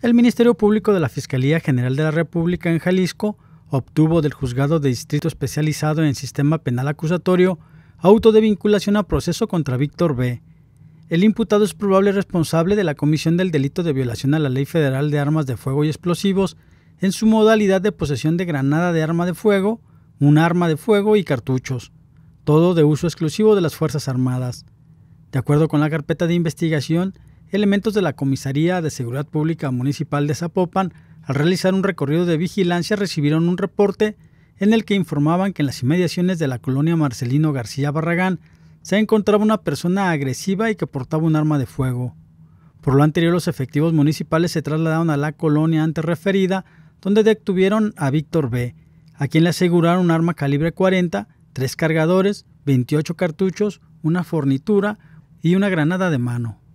El Ministerio Público de la Fiscalía General de la República en Jalisco obtuvo del Juzgado de Distrito Especializado en Sistema Penal Acusatorio auto de vinculación a proceso contra Víctor B. El imputado es probable responsable de la comisión del delito de violación a la Ley Federal de Armas de Fuego y Explosivos en su modalidad de posesión de granada de arma de fuego, un arma de fuego y cartuchos, todo de uso exclusivo de las Fuerzas Armadas. De acuerdo con la carpeta de investigación, elementos de la Comisaría de Seguridad Pública Municipal de Zapopan, al realizar un recorrido de vigilancia, recibieron un reporte en el que informaban que en las inmediaciones de la colonia Marcelino García Barragán se encontraba una persona agresiva y que portaba un arma de fuego. Por lo anterior, los efectivos municipales se trasladaron a la colonia antes referida, donde detuvieron a Víctor B., a quien le aseguraron un arma calibre 40, tres cargadores, 28 cartuchos, una fornitura y una granada de mano.